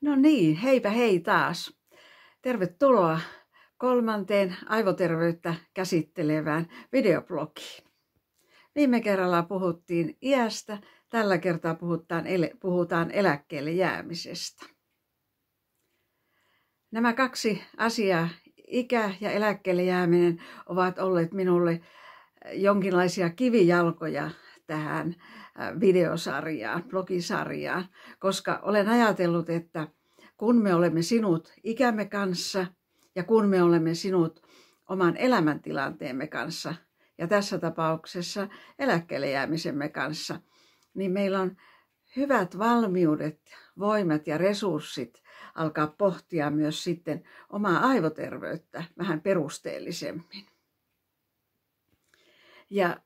No niin, heipä hei taas. Tervetuloa kolmanteen aivoterveyttä käsittelevään videoblogiin. Viime kerralla puhuttiin iästä, tällä kertaa puhutaan, puhutaan eläkkeelle jäämisestä. Nämä kaksi asiaa, ikä ja eläkkeelle jääminen, ovat olleet minulle jonkinlaisia kivijalkoja tähän äh, videosarjaan, blogisarjaan, koska olen ajatellut, että kun me olemme sinut ikämme kanssa ja kun me olemme sinut oman elämäntilanteemme kanssa ja tässä tapauksessa eläkkeelle jäämisemme kanssa, niin meillä on hyvät valmiudet, voimat ja resurssit alkaa pohtia myös sitten omaa aivoterveyttä vähän perusteellisemmin. Ja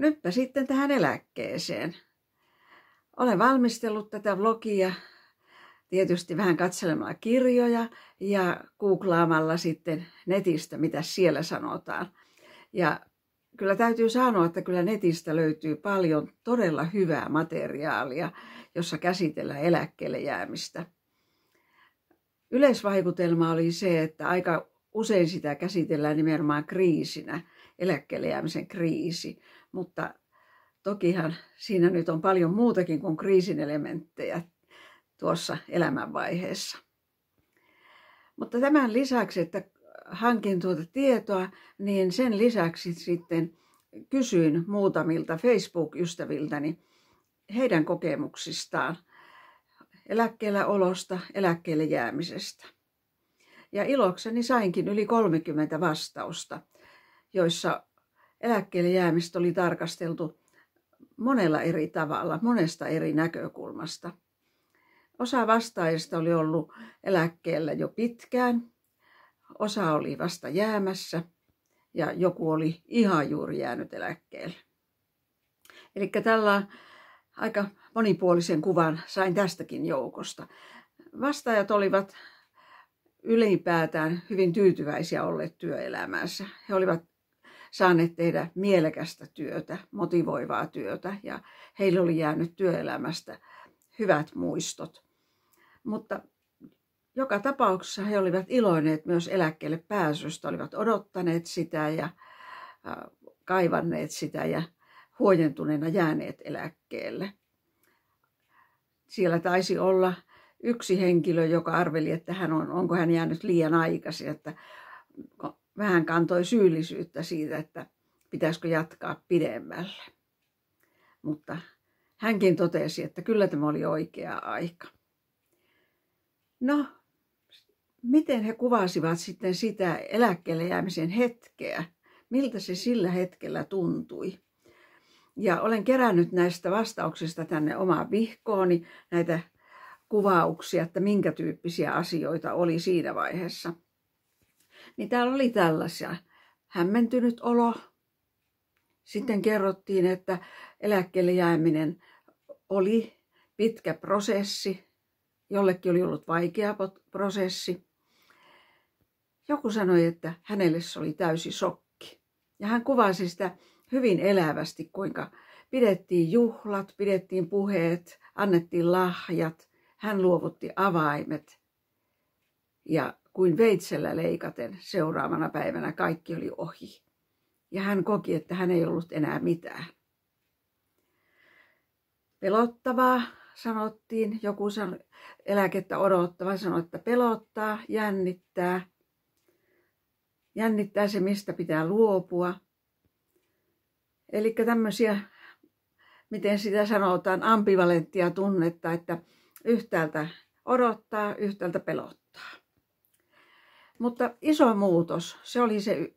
nytpä sitten tähän eläkkeeseen. Olen valmistellut tätä vlogia tietysti vähän katselemalla kirjoja ja googlaamalla sitten netistä, mitä siellä sanotaan. Ja kyllä täytyy sanoa, että kyllä netistä löytyy paljon todella hyvää materiaalia, jossa käsitellään eläkkeelle jäämistä. Yleisvaikutelma oli se, että aika usein sitä käsitellään nimenomaan kriisinä, eläkkeelle jäämisen kriisi, mutta tokihan siinä nyt on paljon muutakin kuin kriisin elementtejä tuossa elämänvaiheessa. Mutta tämän lisäksi, että hankin tuota tietoa, niin sen lisäksi sitten kysyin muutamilta Facebook-ystäviltäni heidän kokemuksistaan eläkkeellä olosta, eläkkeelle jäämisestä. Ja ilokseni sainkin yli 30 vastausta, joissa eläkkeelle jäämistä oli tarkasteltu monella eri tavalla, monesta eri näkökulmasta. Osa vastaajista oli ollut eläkkeellä jo pitkään, osa oli vasta jäämässä ja joku oli ihan juuri jäänyt eläkkeelle. Eli tällä aika monipuolisen kuvan sain tästäkin joukosta. Vastaajat olivat ylipäätään hyvin tyytyväisiä olleet työelämässä. He olivat saaneet tehdä mielekästä työtä, motivoivaa työtä ja heille oli jäänyt työelämästä hyvät muistot. Mutta joka tapauksessa he olivat iloineet myös eläkkeelle pääsystä, olivat odottaneet sitä ja kaivanneet sitä ja huojentuneena jääneet eläkkeelle. Siellä taisi olla yksi henkilö, joka arveli, että hän on, onko hän jäänyt liian aikaisin, että vähän kantoi syyllisyyttä siitä, että pitäisikö jatkaa pidemmälle. Mutta hänkin totesi, että kyllä tämä oli oikea aika. No, miten he kuvasivat sitten sitä eläkkeelle jäämisen hetkeä? Miltä se sillä hetkellä tuntui? Ja olen kerännyt näistä vastauksista tänne omaan vihkooni näitä kuvauksia, että minkä tyyppisiä asioita oli siinä vaiheessa. Niin täällä oli tällaisia. Hämmentynyt olo. Sitten kerrottiin, että eläkkeelle jääminen oli pitkä prosessi. Jollekin oli ollut vaikea prosessi. Joku sanoi, että hänelle se oli täysi sokki. Ja hän kuvasi sitä hyvin elävästi, kuinka pidettiin juhlat, pidettiin puheet, annettiin lahjat, hän luovutti avaimet ja kuin veitsellä leikaten seuraavana päivänä kaikki oli ohi. Ja hän koki, että hän ei ollut enää mitään. Pelottavaa, sanottiin. Joku sanoi, eläkettä odottava sanoi, että pelottaa, jännittää. Jännittää se, mistä pitää luopua. Eli tämmöisiä, miten sitä sanotaan, ambivalenttia tunnetta, että Yhtäältä odottaa, yhtäältä pelottaa. Mutta iso muutos, se oli se,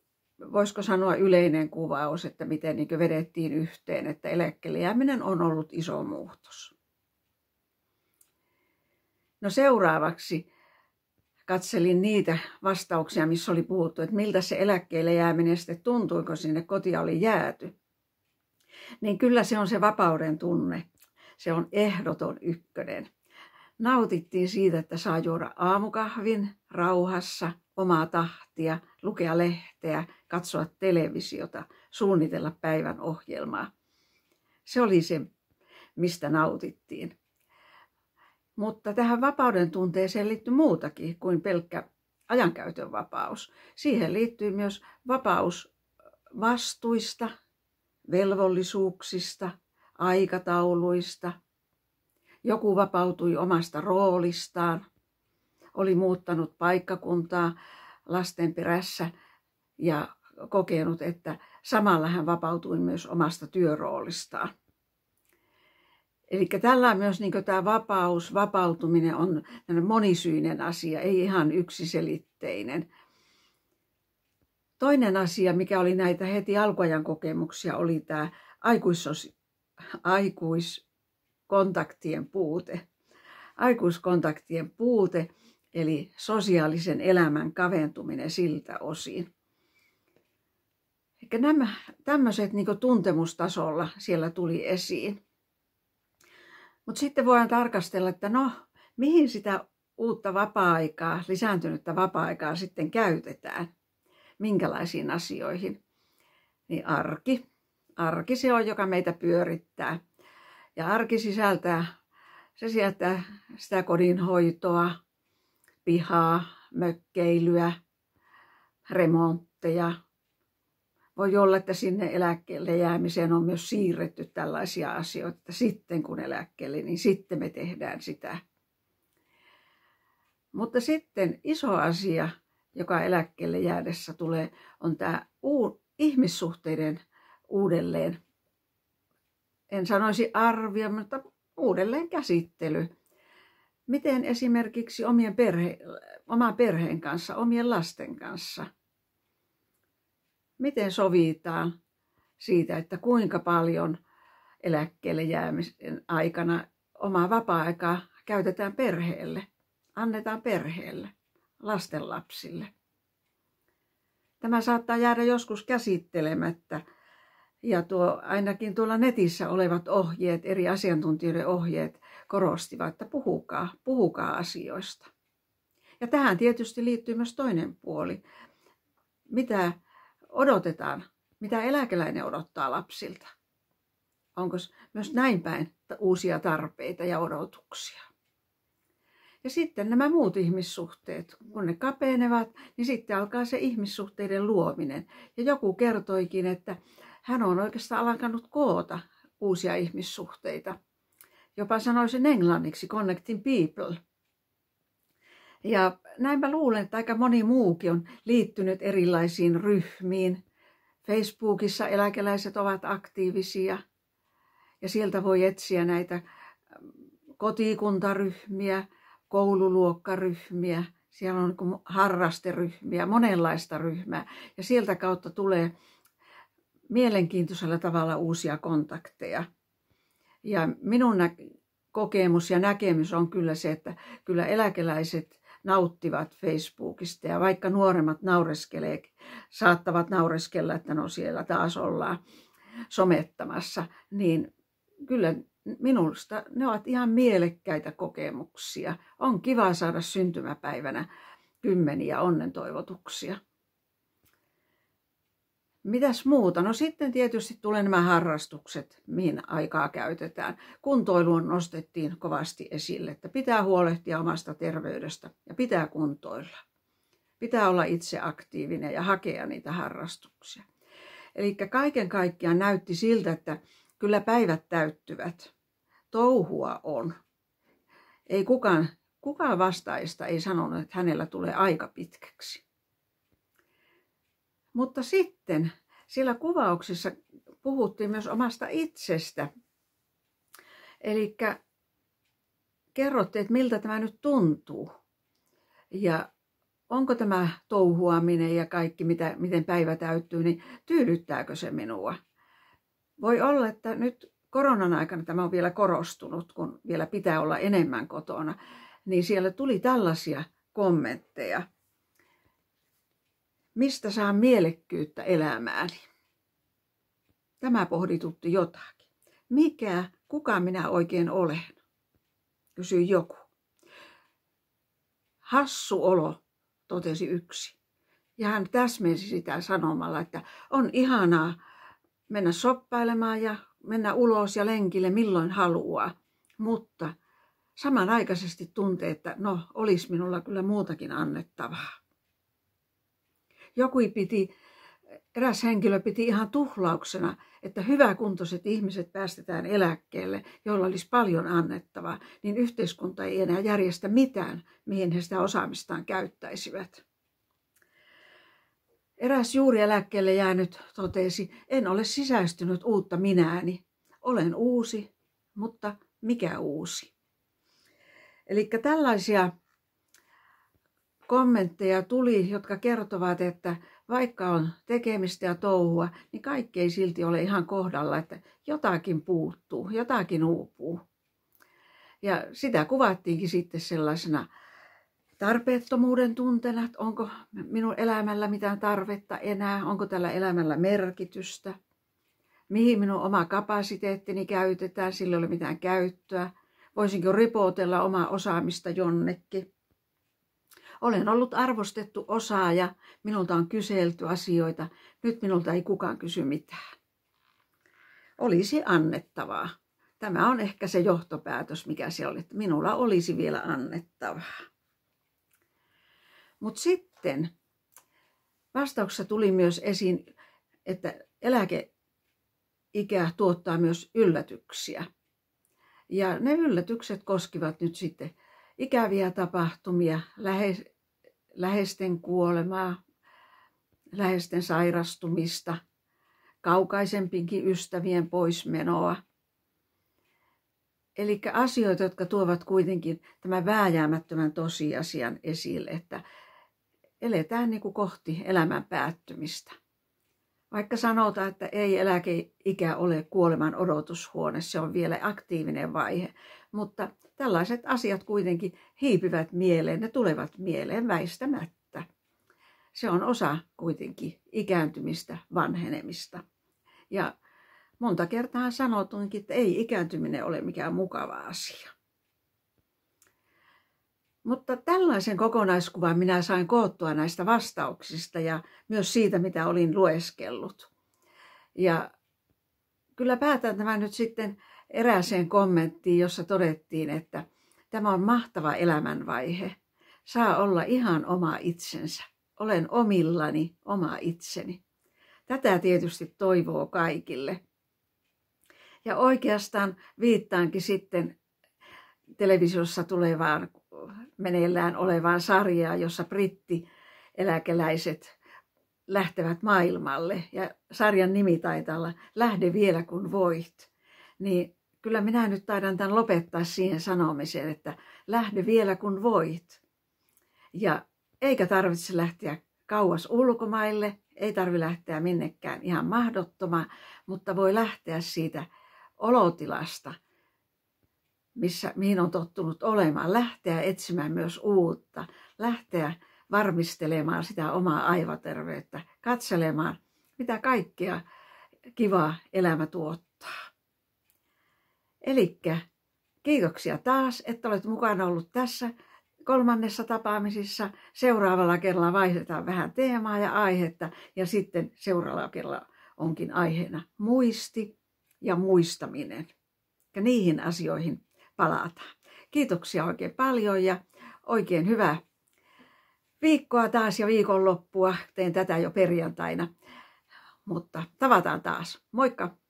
voisiko sanoa yleinen kuvaus, että miten niin vedettiin yhteen, että eläkkeelle jääminen on ollut iso muutos. No seuraavaksi katselin niitä vastauksia, missä oli puhuttu, että miltä se eläkkeelle jääminen sitten tuntui, kun sinne kotia oli jääty. Niin kyllä se on se vapauden tunne. Se on ehdoton ykkönen nautittiin siitä, että saa juoda aamukahvin rauhassa, omaa tahtia, lukea lehteä, katsoa televisiota, suunnitella päivän ohjelmaa. Se oli se, mistä nautittiin. Mutta tähän vapauden tunteeseen liittyy muutakin kuin pelkkä ajankäytön vapaus. Siihen liittyy myös vapaus vastuista, velvollisuuksista, aikatauluista – joku vapautui omasta roolistaan, oli muuttanut paikkakuntaa lasten perässä ja kokenut, että samalla hän vapautui myös omasta työroolistaan. Eli tällä myös niin tämä vapaus, vapautuminen on monisyinen asia, ei ihan yksiselitteinen. Toinen asia, mikä oli näitä heti alkuajan kokemuksia, oli tämä aikuissosi, aikuis, kontaktien puute. Aikuiskontaktien puute, eli sosiaalisen elämän kaventuminen siltä osin. Eli nämä, tämmöiset niin tuntemustasolla siellä tuli esiin. Mutta sitten voidaan tarkastella, että no, mihin sitä uutta vapaa-aikaa, lisääntynyttä vapaa-aikaa sitten käytetään. Minkälaisiin asioihin? Niin arki. Arki se on, joka meitä pyörittää. Ja arki sisältää, se sieltä sitä kodinhoitoa, pihaa, mökkeilyä, remontteja. Voi olla, että sinne eläkkeelle jäämiseen on myös siirretty tällaisia asioita. Sitten kun eläkkeelle, niin sitten me tehdään sitä. Mutta sitten iso asia, joka eläkkeelle jäädessä tulee, on tämä ihmissuhteiden uudelleen en sanoisi arvio, mutta uudelleen käsittely. Miten esimerkiksi omien perhe, oman perheen kanssa, omien lasten kanssa? Miten sovitaan siitä, että kuinka paljon eläkkeelle jäämisen aikana omaa vapaa-aikaa käytetään perheelle, annetaan perheelle, lastenlapsille. Tämä saattaa jäädä joskus käsittelemättä, ja tuo, ainakin tuolla netissä olevat ohjeet, eri asiantuntijoiden ohjeet korostivat, että puhukaa, puhukaa asioista. Ja tähän tietysti liittyy myös toinen puoli. Mitä odotetaan, mitä eläkeläinen odottaa lapsilta? Onko myös näin päin uusia tarpeita ja odotuksia? Ja sitten nämä muut ihmissuhteet, kun ne kapenevat, niin sitten alkaa se ihmissuhteiden luominen. Ja joku kertoikin, että hän on oikeastaan alkanut koota uusia ihmissuhteita. Jopa sanoisin englanniksi Connecting People. Ja näin mä luulen, että aika moni muukin on liittynyt erilaisiin ryhmiin. Facebookissa eläkeläiset ovat aktiivisia ja sieltä voi etsiä näitä kotikuntaryhmiä, koululuokkaryhmiä, siellä on niin harrasteryhmiä, monenlaista ryhmää ja sieltä kautta tulee mielenkiintoisella tavalla uusia kontakteja. Ja minun nä- kokemus ja näkemys on kyllä se, että kyllä eläkeläiset nauttivat Facebookista ja vaikka nuoremmat naureskelee, saattavat naureskella, että no siellä taas ollaan somettamassa, niin kyllä minusta ne ovat ihan mielekkäitä kokemuksia. On kiva saada syntymäpäivänä kymmeniä onnentoivotuksia. Mitäs muuta? No sitten tietysti tulee nämä harrastukset, mihin aikaa käytetään. Kuntoiluun nostettiin kovasti esille, että pitää huolehtia omasta terveydestä ja pitää kuntoilla. Pitää olla itse aktiivinen ja hakea niitä harrastuksia. Eli kaiken kaikkiaan näytti siltä, että kyllä päivät täyttyvät. Touhua on. Ei kukaan, kukaan vastaista ei sanonut, että hänellä tulee aika pitkäksi. Mutta sitten siellä kuvauksissa puhuttiin myös omasta itsestä. Eli kerrottiin, että miltä tämä nyt tuntuu. Ja onko tämä touhuaminen ja kaikki, mitä, miten päivä täyttyy, niin tyydyttääkö se minua? Voi olla, että nyt koronan aikana tämä on vielä korostunut, kun vielä pitää olla enemmän kotona, niin siellä tuli tällaisia kommentteja. Mistä saan mielekkyyttä elämääni? Tämä pohditutti jotakin. Mikä, kuka minä oikein olen? Kysyi joku. Hassu olo, totesi yksi. Ja hän täsmensi sitä sanomalla, että on ihanaa mennä soppailemaan ja mennä ulos ja lenkille milloin haluaa. Mutta samanaikaisesti tuntee, että no, olisi minulla kyllä muutakin annettavaa. Joku piti, eräs henkilö piti ihan tuhlauksena, että hyväkuntoiset ihmiset päästetään eläkkeelle, joilla olisi paljon annettavaa, niin yhteiskunta ei enää järjestä mitään, mihin he sitä osaamistaan käyttäisivät. Eräs juuri eläkkeelle jäänyt totesi, en ole sisäistynyt uutta minääni. Olen uusi, mutta mikä uusi? Eli tällaisia kommentteja tuli, jotka kertovat, että vaikka on tekemistä ja touhua, niin kaikki ei silti ole ihan kohdalla, että jotakin puuttuu, jotakin uupuu. Ja sitä kuvattiinkin sitten sellaisena tarpeettomuuden tuntena, että onko minun elämällä mitään tarvetta enää, onko tällä elämällä merkitystä, mihin minun oma kapasiteettini käytetään, sillä ei ole mitään käyttöä, voisinko ripotella omaa osaamista jonnekin. Olen ollut arvostettu osaaja, minulta on kyselty asioita, nyt minulta ei kukaan kysy mitään. Olisi annettavaa. Tämä on ehkä se johtopäätös, mikä se oli, että minulla olisi vielä annettavaa. Mutta sitten vastauksessa tuli myös esiin, että eläkeikä tuottaa myös yllätyksiä. Ja ne yllätykset koskivat nyt sitten ikäviä tapahtumia, läheisten kuolemaa, läheisten sairastumista, kaukaisempinkin ystävien poismenoa. Eli asioita, jotka tuovat kuitenkin tämän vääjäämättömän tosiasian esille, että eletään niin kuin kohti elämän päättymistä. Vaikka sanotaan, että ei eläkeikä ole kuoleman odotushuone, se on vielä aktiivinen vaihe, mutta tällaiset asiat kuitenkin hiipivät mieleen, ne tulevat mieleen väistämättä. Se on osa kuitenkin ikääntymistä, vanhenemista. Ja monta kertaa sanotunkin, että ei ikääntyminen ole mikään mukava asia. Mutta tällaisen kokonaiskuvan minä sain koottua näistä vastauksista ja myös siitä, mitä olin lueskellut. Ja kyllä päätän tämän nyt sitten erääseen kommenttiin, jossa todettiin, että tämä on mahtava elämänvaihe. Saa olla ihan oma itsensä. Olen omillani oma itseni. Tätä tietysti toivoo kaikille. Ja oikeastaan viittaankin sitten televisiossa tulevaan meneillään olevaan sarjaan, jossa britti eläkeläiset lähtevät maailmalle. Ja sarjan nimi taitaa olla Lähde vielä kun voit. Niin kyllä minä nyt taidan tämän lopettaa siihen sanomiseen, että lähde vielä kun voit. Ja eikä tarvitse lähteä kauas ulkomaille, ei tarvitse lähteä minnekään ihan mahdottoma, mutta voi lähteä siitä olotilasta, missä, mihin on tottunut olemaan, lähteä etsimään myös uutta, lähteä varmistelemaan sitä omaa aivaterveyttä, katselemaan, mitä kaikkea kivaa elämä tuottaa. Eli kiitoksia taas, että olet mukana ollut tässä kolmannessa tapaamisissa. Seuraavalla kerralla vaihdetaan vähän teemaa ja aihetta ja sitten seuraavalla kerralla onkin aiheena muisti ja muistaminen. Ja niihin asioihin palataan. Kiitoksia oikein paljon ja oikein hyvää viikkoa taas ja viikonloppua. Teen tätä jo perjantaina, mutta tavataan taas. Moikka!